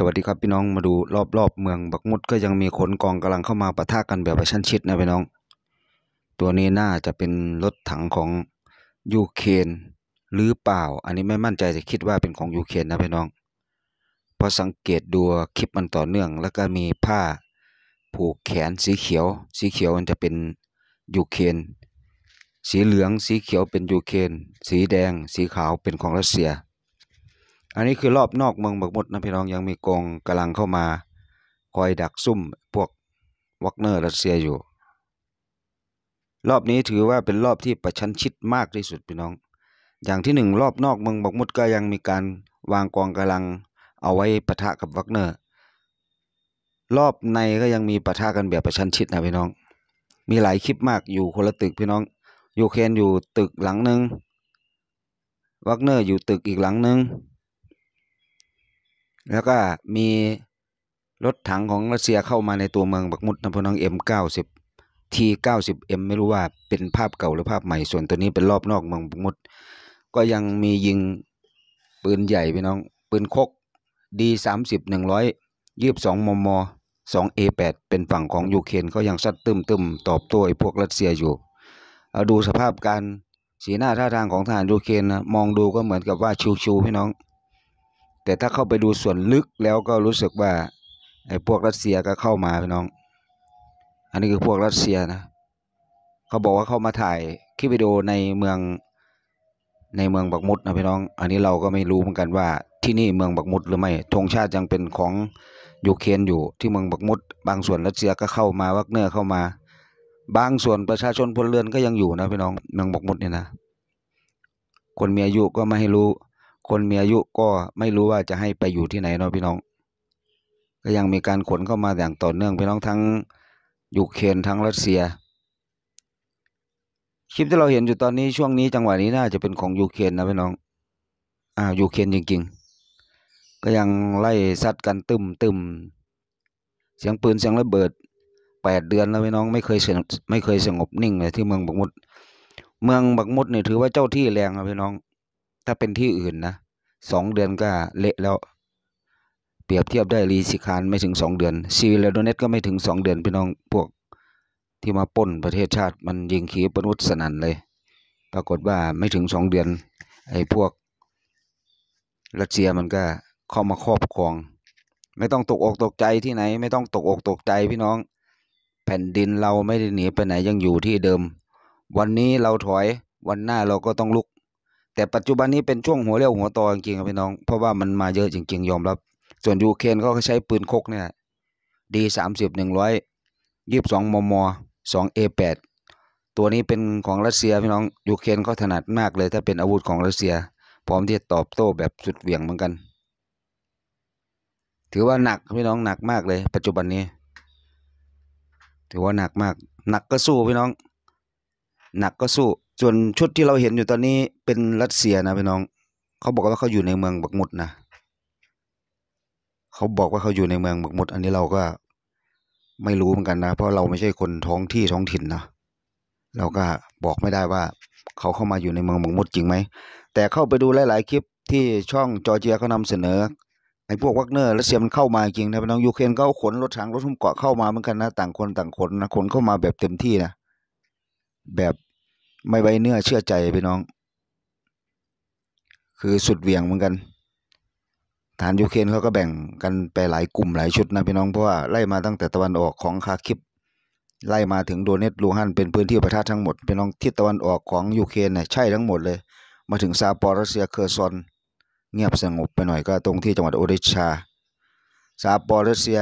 สวัสดีครับพี่น้องมาดูรอบรอบเมือง บักมุดก็ยังมีขนกองกำลังเข้ามาปะทะกันแบบประชันชิดนะพี่น้อง ตัวนี้น่าจะเป็นรถถังของยูเครนหรือเปล่า อันนี้ไม่มั่นใจแต่คิดว่าเป็นของยูเครนนะพี่น้อง พอสังเกตดูคลิปมันต่อเนื่อง แล้วก็มีผ้าผูกแขนสีเขียว สีเขียวมันจะเป็นยูเครนสีเหลืองสีเขียวเป็นยูเครนสีแดงสีขาวเป็นของรัสเซียอันนี้คือรอบนอกเมืองบักมดนะพี่น้องยังมีกองกำลังเข้ามา คอยดักซุ่มพวกวักเนอร์รัสเซียอยู่ รอบนี้ถือว่าเป็นรอบที่ประชันชิดมากที่สุดพี่น้อง อย่างที่หนึ่งรอบนอกเมืองบักมดก็ยังมีการวางกองกำลังเอาไว้ปะทะกับวักเนอร์ รอบในก็ยังมีปะทะกันแบบประชันชิดนะพี่น้อง มีหลายคลิปมากอยู่คนละตึกพี่น้องยูเครนอยู่ตึกหลังหนึ่งวักเนอร์อยู่ตึกอีกหลังหนึ่งแล้วก็มีรถถังของรัสเซียเข้ามาในตัวเมืองบักมุดนะพน้องเอ็มเก้าสิบทีเก้าสิบเอ็มไม่รู้ว่าเป็นภาพเก่าหรือภาพใหม่ส่วนตัวนี้เป็นรอบนอกเมืองบักมุดก็ยังมียิงปืนใหญ่พี่น้อง ปืนคกดีสามสิบหนึ่งร้อยยี่สิบสองมมสองเอแปดเป็นฝั่งของยูเครนเขายังซัดตึมตึมตอบโต้ไอ้พวกรัสเซียอยู่เอาดูสภาพการสีหน้าท่าทางของทหารยูเครนนะมองดูก็เหมือนกับว่าชิวๆพี่น้องแต่ถ้าเข้าไปดูส่วนลึกแล้วก็รู้สึกว่าไอ้พวกรัสเซียก็เข้ามาพี่น้อง อันนี้คือพวกรัสเซียนะ เขาบอกว่าเข้ามาถ่ายคลิปวิดีโอในเมืองในเมืองบักมุดนะพี่น้อง อันนี้เราก็ไม่รู้เหมือนกันว่า ที่นี่เมืองบักมุดหรือไม่ธงชาติยังเป็นของยูเครนอยู่ที่เมืองบักมุด บางส่วนรัสเซียก็เข้ามาวักเนอร์เข้ามา บางส่วนประชาชนพลเรือนก็ยังอยู่นะพี่น้องเมืองบักมุดเนี่ยนะ คนมีอายุก็ไม่ให้รู้คนมีอายุก็ไม่รู้ว่าจะให้ไปอยู่ที่ไหนเนาะพี่น้อง ก็ยังมีการขนเข้ามาอย่างต่อเนื่องพี่น้องทั้งยูเครนทั้งรัสเซียคลิปที่เราเห็นอยู่ตอนนี้ช่วงนี้ จังหวะนี้น่าจะเป็นของยูเครนนะพี่น้อง อ่ายูเครนจริง ๆ ก็ยังไล่ซัดกันตึมตึมเสียงปืนเสียงระเบิดแปดเดือนแล้วพี่น้อง ไม่เคยเไม่เคยสงบนิ่งเลยที่เมืองบักมุดเมืองบักมุดเนี่ยถือว่าเจ้าที่แรงนะพี่น้องถ้าเป็นที่อื่นนะสองเดือนก็เละแล้วเปรียบเทียบได้รีสิคานไม่ถึงสองเดือนซีเรโดเนตก็ไม่ถึงสองเดือนพี่น้องพวกที่มาป้นประเทศชาติ มันยิงขีปนุษสนันเลย ปรากฏว่าไม่ถึงสองเดือนไอ้พวกรัสเซียมันก็เข้ามาครอบครอง ไม่ต้องตกอกตกใจที่ไหน ไม่ต้องตกอกตกใจพี่น้อง แผ่นดินเราไม่ได้หนีไปไหนยังอยู่ที่เดิม วันนี้เราถอยวันหน้าเราก็ต้องลุกแต่ปัจจุบันนี้เป็นช่วงหัวเรียวหัวต่อจริงๆครับพี่น้อง เพราะว่ามันมาเยอะจริงๆยอมรับ ส่วนยูเครนก็ใช้ปืนคกเนี่ยดีสามสิบหนึ่งร้อยยี่สิบสองมมสองเอแปดตัวนี้เป็นของรัสเซียพี่น้องยูเครนก็ถนัดมากเลย ถ้าเป็นอาวุธของรัสเซีย พร้อมที่จะตอบโต้แบบสุดเหวี่ยงเหมือนกัน ถือว่าหนักพี่น้องหนักมากเลยปัจจุบันนี้ ถือว่าหนักมาก หนักก็สู้พี่น้อง หนักก็สู้ส่วนชุดที่เราเห็นอยู่ตอนนี้เป็นรัสเซียนะพี่น้อง เขาบอกว่าเขาอยู่ในเมืองบักมุดนะเขาบอกว่าเขาอยู่ในเมืองบักมุด อันนี้เราก็ไม่รู้เหมือนกันนะ เพราะเราไม่ใช่คนท้องที่ท้องถิ่นนะเราก็บอกไม่ได้ว่าเขาเข้ามาอยู่ในเมืองบักมุดจริงไหม แต่เข้าไปดูหลายๆคลิปที่ช่องจอเจียเขานาเสนอไอ้พวกวัคเนอร์รัสเซียมันเข้ามาจริงนะพี่น้องยูเครนก็ขนรถถังรถทุ่มเกาะเข้ามาเหมือนกันนะต่างคนต่างขนนะขนเข้ามาแบบเต็มที่นะแบบไม่ไว้เนื้อเชื่อใจพี่น้อง คือสุดเหวี่ยงเหมือนกัน ฐานยูเครนเขาก็แบ่งกันไปหลายกลุ่มหลายชุดนะพี่น้องเพราะว่าไล่มาตั้งแต่ตะวันออกของคาคิปไล่มาถึงโดเนตลูฮัน เป็นพื้นที่ประทดทั้งหมดพี่น้องที่ตะวันออกของยูเครนเนี่ยใช่ทั้งหมดเลย มาถึงซาปอรัสเซียเคอร์ซอน เงียบสงบไปหน่อยก็ตรงที่จังหวัดโอเดชาซาปอรัสเซีย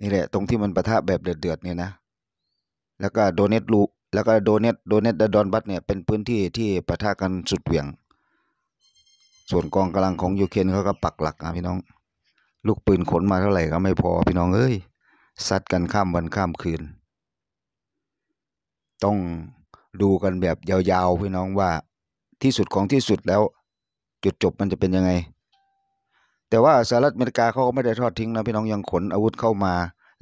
นี่แหละตรงที่มันประทะแบบเดือดเดือดเนี่ยนะแล้วก็โดเนตลูแล้วก็โดเนตโดเนตดอนบัตเนี่ยเป็นพื้นที่ที่ประทะกันสุดเหวี่ยง ส่วนกองกำลังของยูเครนเขาก็ปักหลักอ่ะพี่น้อง ลูกปืนขนมาเท่าไหร่ก็ไม่พอพี่น้องเอ้ยซัดกันข้ามวันข้ามคืน ต้องดูกันแบบยาวๆพี่น้องว่าที่สุดของที่สุดแล้วจุดจบมันจะเป็นยังไง แต่ว่าสหรัฐอเมริกาเขาก็ไม่ได้ทอดทิ้งนะพี่น้องยังขนอาวุธเข้ามา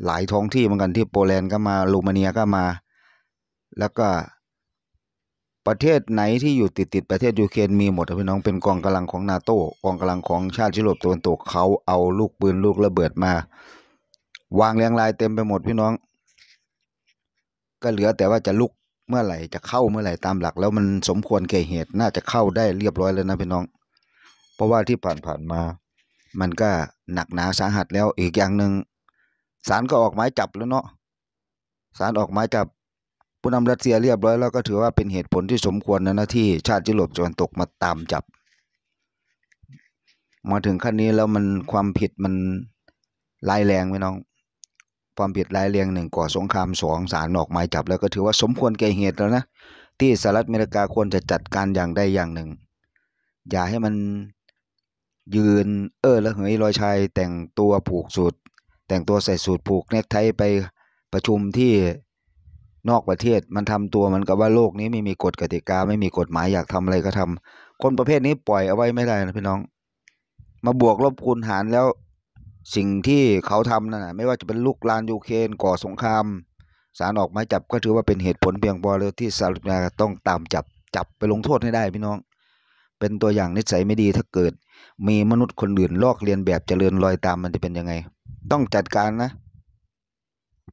หลายท้องที่เหมือนกันที่โปแลนด์ก็มารูมาเนียก็มาแล้วก็ประเทศไหนที่อยู่ติดติดประเทศ ยูเครนมีหมดพี่น้องเป็นกองกำลังของนาโต้กองกำลังของชาติยุโรปตะวันตก เขาเอาลูกปืนลูกระเบิดมา วางเรียงรายเต็มไปหมดพี่น้อง ก็เหลือแต่ว่าจะลุกเมื่อไหร่จะเข้าเมื่อไหร่ตามหลัก แล้วมันสมควรแก่เหตุน่าจะเข้าได้เรียบร้อยแล้วนะพี่น้อง เพราะว่าที่ผ่านๆมา มันก็หนักหนาสาหัสแล้วอีกอย่างหนึ่งศาลก็ออกหมายจับแล้วเนาะศาลออกหมายจับผู้นำรัสเซียเรียบร้อยแล้วก็ถือว่าเป็นเหตุผลที่สมควรนะนะที่ชาติยุโรปจะนตกมาตามจับมาถึงขั้นนี้แล้วมันความผิดมันร้ายแรงไหมน้อง ความผิดร้ายแรงหนึ่งก่อสงครามสองสารออกหมายจับ แล้วก็ถือว่าสมควรแก่เหตุแล้วนะที่สหรัฐอเมริกาควรจะจัดการอย่างใดอย่างหนึ่ง อย่าให้มันยืนเออแล้วเหยลอยชายแต่งตัวผูกสูตรแต่งตัวใส่สูตรผูกเนคไทไปประชุมที่นอกประเทศมันทำตัวเหมือนกับว่าโลกนี้ไม่มีกฎกติกาไม่มีกฎหมายอยากทำอะไรก็ทำคนประเภทนี้ปล่อยเอาไว้ไม่ได้นะพี่น้อง มาบวกลบคูณหารแล้วสิ่งที่เขาทำนั่นนะไม่ว่าจะเป็นลูกลานยูเครนก่อสงครามสารออกหมายจับก็ถือว่าเป็นเหตุผลเพียงพอเลยที่สหรัฐอเมริกาต้องตามจับจับไปลงโทษให้ได้ พี่น้อง เป็นตัวอย่างนิสัยไม่ดีถ้าเกิดมีมนุษย์คนอื่นลอกเลียนแบบเจริญรอยตามมันจะเป็นยังไง ต้องจัดการนะ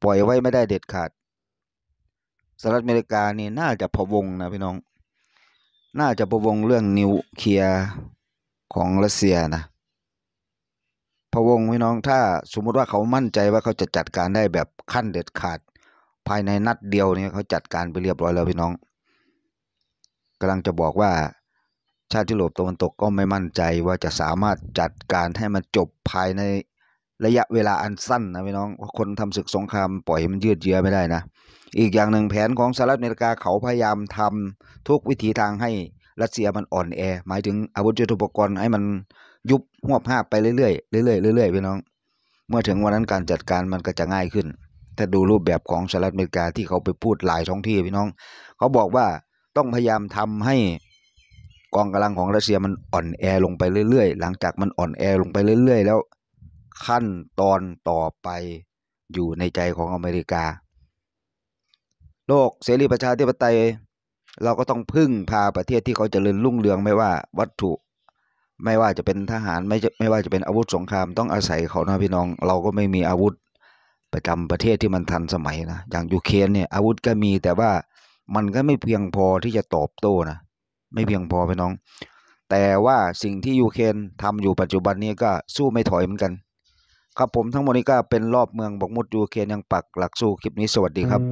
ปล่อยไว้ไม่ได้เด็ดขาดสหรัฐอเมริกานี่น่าจะพะวงนะพี่น้อง น่าจะพะวงเรื่องนิวเคลียร์ของรัสเซียนะพะวงพี่น้อง ถ้าสมมติว่าเขามั่นใจว่าเขาจะจัดการได้แบบขั้นเด็ดขาดภายในนัดเดียวเนี่ยเขาจัดการไปเรียบร้อยแล้วพี่น้องกำลังจะบอกว่าชาติที่หลบตะวันตกก็ไม่มั่นใจว่าจะสามารถจัดการให้มันจบภายในระยะเวลาอันสั้นนะพี่น้องคนทำศึกสงครามปล่อยมันยืดเยื้อไม่ได้นะอีกอย่างหนึ่งแผนของสหรัฐอเมริกาเขาพยายามทำทุกวิถีทางให้รัสเซียมันอ่อนแอ หมายถึงอาวุธยุทโธปกรณ์ ให้มันยุบหัวภาพไปเรื่อยๆเรื่อยๆเรื่อยๆพี่น้อง เมื่อถึงวันนั้นการจัดการมันก็จะง่ายขึ้นถ้าดูรูปแบบของสหรัฐอเมริกาที่เขาไปพูดหลายท้องที่พี่น้องเขาบอกว่าต้องพยายามทำให้กองกำลังของรัสเซียมันอ่อนแอลงไปเรื่อย ๆ หลังจากมันอ่อนแอลงไปเรื่อย ๆ แล้วขั้นตอนต่อไปอยู่ในใจของอเมริกาโลกเสรีประชาธิปไตย เราก็ต้องพึ่งพาประเทศที่เขาจเจริญรุ่งเรืองไม่ว่าวัตถุ ไม่ว่าจะเป็นทหารไม่ไม่ว่าจะเป็นอาวุธสงครามต้องอาศัยเขานะพี่น้อง เราก็ไม่มีอาวุธ ประจำประเทศที่มันทันสมัยนะอย่างยูเครนเนี่ยอาวุธก็มีแต่ว่ามันก็ไม่เพียงพอที่จะตอบโต้นะไม่เพียงพอพี่น้อง แต่ว่าสิ่งที่ยูเครนทำอยู่ปัจจุบันนี้ก็สู้ไม่ถอยเหมือนกัน ครับผมทั้งหมดนี้ก็เป็นรอบเมืองบอกมุดยูเครนยังปักหลักสู้คลิปนี้สวัสดีครับ